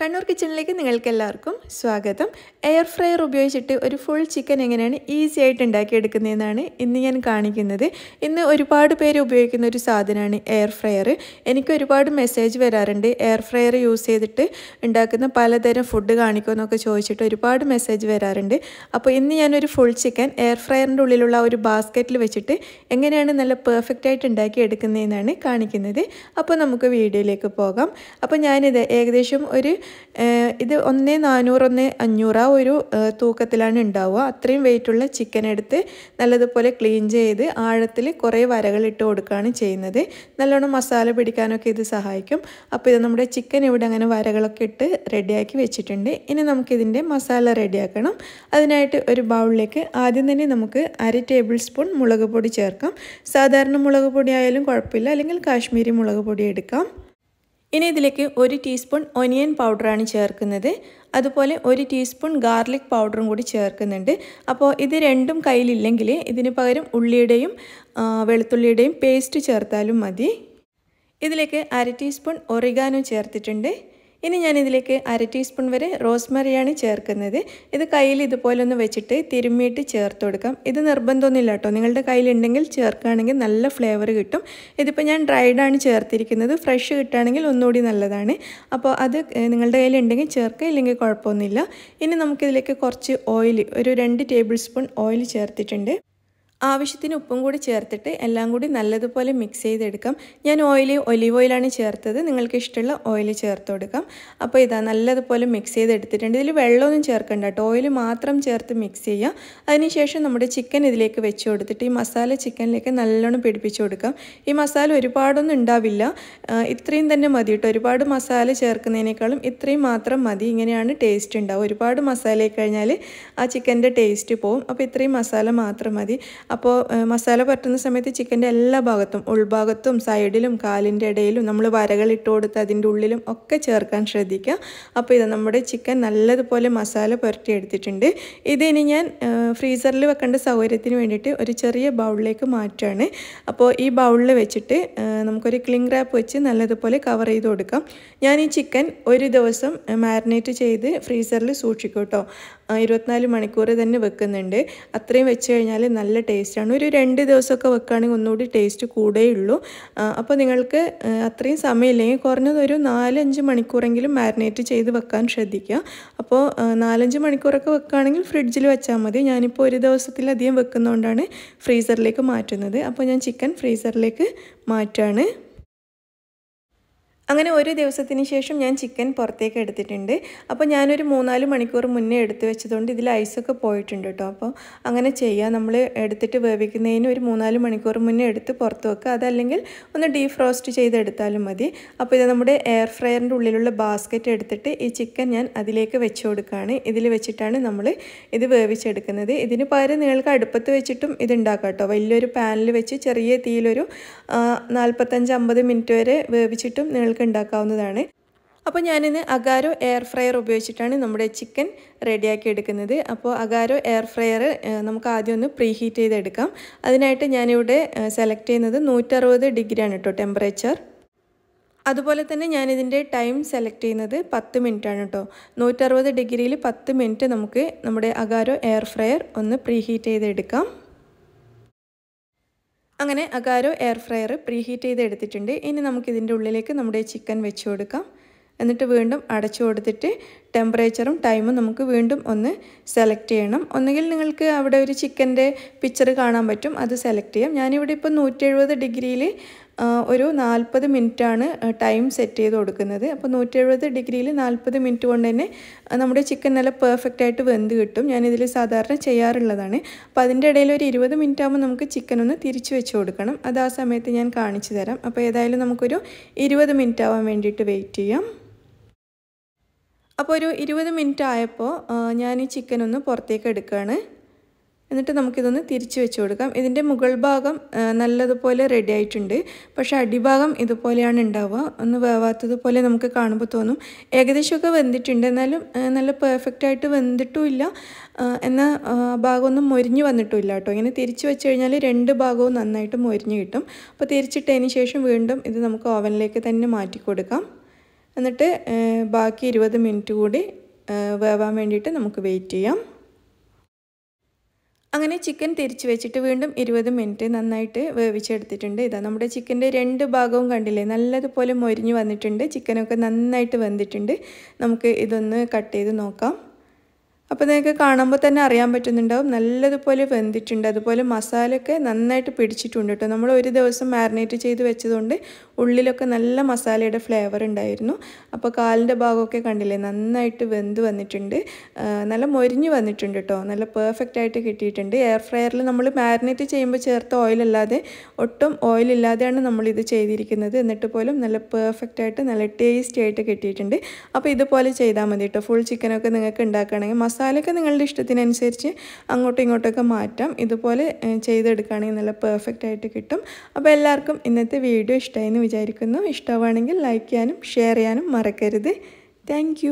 കണ്ണൂർ കിച്ചണിലേക്ക് നിങ്ങൾക്ക് എല്ലാവർക്കും സ്വാഗതം എയർ ഫ്രയർ ഉപയോഗിച്ചിട്ട് ഒരു ഫുൾ ചിക്കൻ എങ്ങനെയാണ് ഈസി ആയിട്ട് ഉണ്ടാക്കിയെടുക്കുന്നതെന്നാണ് ഇന്ന് ഞാൻ കാണിക്കുന്നത് ഇന്ന് ഒരുപാട് പേര് ഉപയോഗിക്കുന്ന ഒരു സാധനമാണ് എയർ ഫ്രയർ എനിക്ക് ഒരുപാട് മെസ്സേജ് വരാറുണ്ട് എയർ ഫ്രയർ യൂസ് ചെയ്തിട്ട് ഉണ്ടാക്കുന്ന പലതരം ഫുഡ് കാണിക്കുമെന്നൊക്കെ ചോദിച്ചിട്ട് ഒരുപാട് മെസ്സേജ് വരാറുണ്ട് അപ്പോൾ ഇന്ന് ഞാനൊരു ഫുൾ ചിക്കൻ എയർ ഫ്രയറിൻ്റെ ഉള്ളിലുള്ള ഒരു ബാസ്ക്കറ്റിൽ വെച്ചിട്ട് എങ്ങനെയാണ് നല്ല പെർഫെക്റ്റ് ആയിട്ട് ഉണ്ടാക്കിയെടുക്കുന്നതെന്നാണ് കാണിക്കുന്നത് അപ്പോൾ നമുക്ക് വീഡിയോയിലേക്ക് പോകാം അപ്പോൾ ഞാനിത് ഏകദേശം ഒരു ഇത് ഒന്ന് നാനൂറ് ഒന്ന് അഞ്ഞൂറ് ആ ഒരു തൂക്കത്തിലാണ് ഉണ്ടാവുക അത്രയും വെയിറ്റുള്ള ചിക്കൻ എടുത്ത് നല്ലതുപോലെ ക്ലീൻ ചെയ്ത് ആഴത്തിൽ കുറേ വരകൾ ഇട്ട് കൊടുക്കുകയാണ് ചെയ്യുന്നത് നല്ലോണം മസാല പിടിക്കാനൊക്കെ ഇത് സഹായിക്കും അപ്പോൾ ഇത് നമ്മുടെ ചിക്കൻ ഇവിടെ അങ്ങനെ വരകളൊക്കെ ഇട്ട് റെഡിയാക്കി വെച്ചിട്ടുണ്ട് ഇനി നമുക്കിതിൻ്റെ മസാല റെഡിയാക്കണം അതിനായിട്ട് ഒരു ബൗളിലേക്ക് ആദ്യം തന്നെ നമുക്ക് അര ടേബിൾ സ്പൂൺ മുളക് പൊടി ചേർക്കാം സാധാരണ മുളക് പൊടി ആയാലും കുഴപ്പമില്ല അല്ലെങ്കിൽ കാശ്മീരി മുളക് പൊടി എടുക്കാം ഇനി ഇതിലേക്ക് ഒരു ടീസ്പൂൺ ഒനിയൻ പൗഡറാണ് ചേർക്കുന്നത് അതുപോലെ ഒരു ടീസ്പൂൺ ഗാർലിക് പൗഡറും കൂടി ചേർക്കുന്നുണ്ട് അപ്പോൾ ഇത് രണ്ടും കയ്യിലില്ലെങ്കിൽ ഇതിന് പകരം ഉള്ളിയുടെയും വെളുത്തുള്ളിയുടെയും പേസ്റ്റ് ചേർത്താലും മതി ഇതിലേക്ക് അര ടീസ്പൂൺ ഒറിഗാനോ ചേർത്തിട്ടുണ്ട് ഇനി ഞാനിതിലേക്ക് അര ടീസ്പൂൺ വരെ റോസ്മറിയാണ് ചേർക്കുന്നത് ഇത് കയ്യിൽ ഇതുപോലൊന്ന് വെച്ചിട്ട് തിരുമ്മിയിട്ട് ചേർത്ത് കൊടുക്കാം ഇത് നിർബന്ധമൊന്നുമില്ല കേട്ടോ നിങ്ങളുടെ കയ്യിലുണ്ടെങ്കിൽ ചേർക്കുകയാണെങ്കിൽ നല്ല ഫ്ലേവർ കിട്ടും ഇതിപ്പോൾ ഞാൻ ഡ്രൈഡാണ് ചേർത്തിരിക്കുന്നത് ഫ്രഷ് കിട്ടുകയാണെങ്കിൽ ഒന്നുകൂടി നല്ലതാണ് അപ്പോൾ അത് നിങ്ങളുടെ കയ്യിലുണ്ടെങ്കിൽ ചേർക്കുക ഇല്ലെങ്കിൽ കുഴപ്പമൊന്നുമില്ല ഇനി നമുക്കിതിലേക്ക് കുറച്ച് ഓയിൽ ഒരു രണ്ട് ടേബിൾ സ്പൂൺ ഓയിൽ ചേർത്തിട്ടുണ്ട് ആവശ്യത്തിന് ഉപ്പും കൂടി ചേർത്തിട്ട് എല്ലാം കൂടി നല്ലതുപോലെ മിക്സ് ചെയ്തെടുക്കാം ഞാൻ ഓയിൽ ഒലിവ് ഓയിലാണ് ചേർത്തത് നിങ്ങൾക്ക് ഇഷ്ടമുള്ള ഓയിൽ ചേർത്ത് കൊടുക്കാം അപ്പോൾ ഇതാ നല്ലതുപോലെ മിക്സ് ചെയ്തെടുത്തിട്ടുണ്ട് ഇതിൽ വെള്ളമൊന്നും ചേർക്കണ്ട കേട്ടോ ഓയിൽ മാത്രം ചേർത്ത് മിക്സ് ചെയ്യുക അതിനുശേഷം നമ്മുടെ ചിക്കൻ ഇതിലേക്ക് വെച്ച് കൊടുത്തിട്ട് ഈ മസാല ചിക്കനിലേക്ക് നല്ലോണം പിടിപ്പിച്ച് കൊടുക്കാം ഈ മസാല ഒരുപാടൊന്നും ഉണ്ടാവില്ല ഇത്രയും തന്നെ മതി കേട്ടോ ഒരുപാട് മസാല ചേർക്കുന്നതിനേക്കാളും ഇത്രയും മാത്രം മതി ഇങ്ങനെയാണ് ടേസ്റ്റ് ഉണ്ടാവുക ഒരുപാട് മസാല കഴിഞ്ഞാൽ ആ ചിക്കൻ്റെ ടേസ്റ്റ് പോവും അപ്പോൾ ഇത്രയും മസാല മാത്രം മതി അപ്പോൾ മസാല പരത്തുന്ന സമയത്ത് ചിക്കൻ്റെ എല്ലാ ഭാഗത്തും ഉൾഭാഗത്തും സൈഡിലും കാലിൻ്റെ ഇടയിലും നമ്മൾ വരകളിട്ട് കൊടുത്ത് അതിൻ്റെ ഉള്ളിലും ഒക്കെ ചേർക്കാൻ ശ്രദ്ധിക്കുക അപ്പോൾ ഇത് നമ്മുടെ ചിക്കൻ നല്ലതുപോലെ മസാല പുരട്ടി എടുത്തിട്ടുണ്ട് ഇതിനി ഞാൻ ഫ്രീസറിൽ വെക്കേണ്ട സൗകര്യത്തിന് വേണ്ടിയിട്ട് ഒരു ചെറിയ ബൗളിലേക്ക് മാറ്റുകയാണ് അപ്പോൾ ഈ ബൗളിൽ വെച്ചിട്ട് നമുക്കൊരു ക്ലിംഗ് റാപ്പ് വെച്ച് നല്ലതുപോലെ കവർ ചെയ്ത് കൊടുക്കാം ഞാൻ ഈ ചിക്കൻ ഒരു ദിവസം മാരിനേറ്റ് ചെയ്ത് ഫ്രീസറിൽ സൂക്ഷിക്കും കേട്ടോ ഇരുപത്തിനാല് മണിക്കൂർ തന്നെ വെക്കുന്നുണ്ട് അത്രയും വെച്ച് കഴിഞ്ഞാൽ നല്ല ടേസ്റ്റാണ് ഒരു രണ്ട് ദിവസമൊക്കെ വെക്കുകയാണെങ്കിൽ ഒന്നുകൂടി ടേസ്റ്റ് കൂടെയുള്ളൂ അപ്പോൾ നിങ്ങൾക്ക് അത്രയും സമയമില്ലെങ്കിൽ കുറഞ്ഞതൊരു നാലഞ്ച് മണിക്കൂറെങ്കിലും മാരിനേറ്റ് ചെയ്ത് വെക്കാൻ ശ്രദ്ധിക്കുക അപ്പോൾ നാലഞ്ച് മണിക്കൂറൊക്കെ വെക്കുകയാണെങ്കിൽ ഫ്രിഡ്ജിൽ വെച്ചാൽ മതി ഞാനിപ്പോൾ ഒരു ദിവസത്തിലധികം വെക്കുന്നതുകൊണ്ടാണ് ഫ്രീസറിലേക്ക് മാറ്റുന്നത് അപ്പോൾ ഞാൻ ചിക്കൻ ഫ്രീസറിലേക്ക് മാറ്റാണ് അങ്ങനെ ഒരു ദിവസത്തിന് ശേഷം ഞാൻ ചിക്കൻ പുറത്തേക്ക് എടുത്തിട്ടുണ്ട് അപ്പോൾ ഞാനൊരു മൂന്നാല് മണിക്കൂർ മുന്നേ എടുത്ത് വെച്ചതുകൊണ്ട് ഇതിൽ ഐസൊക്കെ പോയിട്ടുണ്ട് കേട്ടോ അപ്പോൾ അങ്ങനെ ചെയ്യുക നമ്മൾ എടുത്തിട്ട് വേവിക്കുന്നതിന് ഒരു മൂന്നാല് മണിക്കൂർ മുന്നേ എടുത്ത് പുറത്ത് വെക്കുക അതല്ലെങ്കിൽ ഒന്ന് ഡീഫ്രോസ്റ്റ് ചെയ്തെടുത്താലും മതി അപ്പോൾ ഇത് നമ്മുടെ എയർ ഫ്രയറിൻ്റെ ഉള്ളിലുള്ള ബാസ്ക്കറ്റ് എടുത്തിട്ട് ഈ ചിക്കൻ ഞാൻ അതിലേക്ക് വെച്ച് കൊടുക്കുകയാണ് ഇതിൽ വെച്ചിട്ടാണ് നമ്മൾ ഇത് വേവിച്ചെടുക്കുന്നത് ഇതിന് പകരം നിങ്ങൾക്ക് അടുപ്പത്ത് വെച്ചിട്ടും ഇത് ഉണ്ടാക്കാം കേട്ടോ വലിയൊരു പാനിൽ വെച്ച് ചെറിയ തീയിലൊരു നാൽപ്പത്തഞ്ച് അമ്പത് മിനിറ്റ് വരെ വേവിച്ചിട്ടും നിങ്ങൾക്ക് നിങ്ങൾക്ക് ഉണ്ടാക്കാവുന്നതാണ് അപ്പോൾ ഞാനിന്ന് അഗാരോ എയർ ഫ്രയർ ഉപയോഗിച്ചിട്ടാണ് നമ്മുടെ ചിക്കൻ റെഡിയാക്കി എടുക്കുന്നത് അപ്പോൾ അഗാരോ എയർ ഫ്രയർ നമുക്ക് ആദ്യം ഒന്ന് പ്രീ ഹീറ്റ് ചെയ്തെടുക്കാം അതിനായിട്ട് ഞാനിവിടെ സെലക്ട് ചെയ്യുന്നത് നൂറ്ററുപത് ഡിഗ്രിയാണ് കേട്ടോ ടെമ്പറേച്ചർ അതുപോലെ തന്നെ ഞാനിതിൻ്റെ ടൈം സെലക്ട് ചെയ്യുന്നത് പത്ത് ആണ് കേട്ടോ നൂറ്ററുപത് ഡിഗ്രിയിൽ പത്ത് മിനിറ്റ് നമുക്ക് നമ്മുടെ അഗാരോ എയർ ഫ്രയർ ഒന്ന് പ്രീ ഹീറ്റ് ചെയ്തെടുക്കാം അങ്ങനെ അകാരോ എയർ ഫ്രയർ പ്രീഹീറ്റ് ചെയ്ത് എടുത്തിട്ടുണ്ട് ഇനി നമുക്കിതിൻ്റെ ഉള്ളിലേക്ക് നമ്മുടെ ചിക്കൻ വെച്ച് കൊടുക്കാം എന്നിട്ട് വീണ്ടും അടച്ചു കൊടുത്തിട്ട് ടെമ്പറേച്ചറും ടൈമും നമുക്ക് വീണ്ടും ഒന്ന് സെലക്ട് ചെയ്യണം ഒന്നുകിൽ നിങ്ങൾക്ക് അവിടെ ഒരു ചിക്കൻ്റെ പിക്ചർ കാണാൻ പറ്റും അത് സെലക്ട് ചെയ്യാം ഞാനിവിടെ ഇപ്പോൾ എഴുപത് ഡിഗ്രിയിൽ ഒരു നാൽപ്പത് മിനിറ്റാണ് ടൈം സെറ്റ് ചെയ്ത് കൊടുക്കുന്നത് അപ്പോൾ നൂറ്റി എഴുപത് ഡിഗ്രിയിൽ നാൽപ്പത് മിനിറ്റ് കൊണ്ട് തന്നെ നമ്മുടെ ചിക്കൻ നല്ല പെർഫെക്റ്റ് ആയിട്ട് വെന്ത് കിട്ടും ഞാനിതിൽ സാധാരണ ചെയ്യാറുള്ളതാണ് അപ്പോൾ അതിൻ്റെ ഇടയിൽ ഒരു ഇരുപത് മിനിറ്റ് ആകുമ്പോൾ നമുക്ക് ചിക്കൻ ഒന്ന് തിരിച്ച് വെച്ച് കൊടുക്കണം അത് ആ സമയത്ത് ഞാൻ കാണിച്ചു തരാം അപ്പോൾ ഏതായാലും നമുക്കൊരു ഇരുപത് മിനിറ്റ് ആവാൻ വേണ്ടിയിട്ട് വെയിറ്റ് ചെയ്യാം അപ്പോൾ ഒരു ഇരുപത് മിനിറ്റ് ആയപ്പോൾ ഞാൻ ഈ ചിക്കൻ ഒന്ന് പുറത്തേക്ക് എടുക്കുകയാണ് എന്നിട്ട് നമുക്കിതൊന്ന് തിരിച്ച് വെച്ച് കൊടുക്കാം ഇതിൻ്റെ മുകൾ ഭാഗം നല്ലതുപോലെ റെഡി ആയിട്ടുണ്ട് പക്ഷേ അടിഭാഗം ഇതുപോലെയാണ് ഉണ്ടാവുക ഒന്ന് വേവാത്തതുപോലെ നമുക്ക് കാണുമ്പോൾ തോന്നും ഏകദേശമൊക്കെ വെന്തിട്ടുണ്ട് എന്നാലും നല്ല പെർഫെക്റ്റ് ആയിട്ട് വെന്തിട്ടുമില്ല എന്നാൽ ഭാഗമൊന്നും മൊരിഞ്ഞ് വന്നിട്ടുമില്ല കേട്ടോ ഇങ്ങനെ തിരിച്ച് വെച്ച് കഴിഞ്ഞാൽ രണ്ട് ഭാഗവും നന്നായിട്ട് മൊരിഞ്ഞ് കിട്ടും അപ്പോൾ തിരിച്ചിട്ടതിന് ശേഷം വീണ്ടും ഇത് നമുക്ക് ഓവനിലേക്ക് തന്നെ മാറ്റി കൊടുക്കാം എന്നിട്ട് ബാക്കി ഇരുപത് മിനിറ്റ് കൂടി വേവാൻ വേണ്ടിയിട്ട് നമുക്ക് വെയിറ്റ് ചെയ്യാം അങ്ങനെ ചിക്കൻ തിരിച്ചു വെച്ചിട്ട് വീണ്ടും ഇരുപത് മിനിറ്റ് നന്നായിട്ട് വേവിച്ചെടുത്തിട്ടുണ്ട് ഇതാ നമ്മുടെ ചിക്കൻ്റെ രണ്ട് ഭാഗവും കണ്ടില്ലേ നല്ലതുപോലെ മൊരിഞ്ഞ് വന്നിട്ടുണ്ട് ചിക്കനൊക്കെ നന്നായിട്ട് വന്നിട്ടുണ്ട് നമുക്ക് ഇതൊന്ന് കട്ട് ചെയ്ത് നോക്കാം അപ്പോൾ നിങ്ങൾക്ക് കാണുമ്പോൾ തന്നെ അറിയാൻ പറ്റുന്നുണ്ടാവും നല്ലതുപോലെ വെന്തിട്ടുണ്ട് അതുപോലെ മസാലയൊക്കെ നന്നായിട്ട് പിടിച്ചിട്ടുണ്ട് കേട്ടോ നമ്മൾ ഒരു ദിവസം മാരിനേറ്റ് ചെയ്ത് വെച്ചതുകൊണ്ട് ഉള്ളിലൊക്കെ നല്ല മസാലയുടെ ഫ്ലേവർ ഉണ്ടായിരുന്നു അപ്പോൾ കാലിൻ്റെ ഭാഗമൊക്കെ കണ്ടില്ലേ നന്നായിട്ട് വെന്ത് വന്നിട്ടുണ്ട് നല്ല മൊരിഞ്ഞ് വന്നിട്ടുണ്ട് കേട്ടോ നല്ല പെർഫെക്റ്റ് ആയിട്ട് കിട്ടിയിട്ടുണ്ട് എയർ ഫ്രയറിൽ നമ്മൾ മാരിനേറ്റ് ചെയ്യുമ്പോൾ ചേർത്ത ഓയിലല്ലാതെ ഒട്ടും ഓയിലില്ലാതെയാണ് നമ്മളിത് ചെയ്തിരിക്കുന്നത് എന്നിട്ട് പോലും നല്ല പെർഫെക്റ്റ് ആയിട്ട് നല്ല ടേസ്റ്റി ആയിട്ട് കിട്ടിയിട്ടുണ്ട് അപ്പോൾ ഇതുപോലെ ചെയ്താൽ മതി കേട്ടോ ഫുൾ ചിക്കനൊക്കെ നിങ്ങൾക്ക് ഉണ്ടാക്കുകയാണെങ്കിൽ മസാലയൊക്കെ നിങ്ങളുടെ ഇഷ്ടത്തിനനുസരിച്ച് അങ്ങോട്ടും ഇങ്ങോട്ടൊക്കെ മാറ്റാം ഇതുപോലെ ചെയ്തെടുക്കുകയാണെങ്കിൽ നല്ല പെർഫെക്റ്റ് ആയിട്ട് കിട്ടും അപ്പോൾ എല്ലാവർക്കും ഇന്നത്തെ വീഡിയോ ഇഷ്ടമായി എന്ന് വിചാരിക്കുന്നു ഇഷ്ടമാണെങ്കിൽ ലൈക്ക് ചെയ്യാനും ഷെയർ ചെയ്യാനും മറക്കരുത് താങ്ക്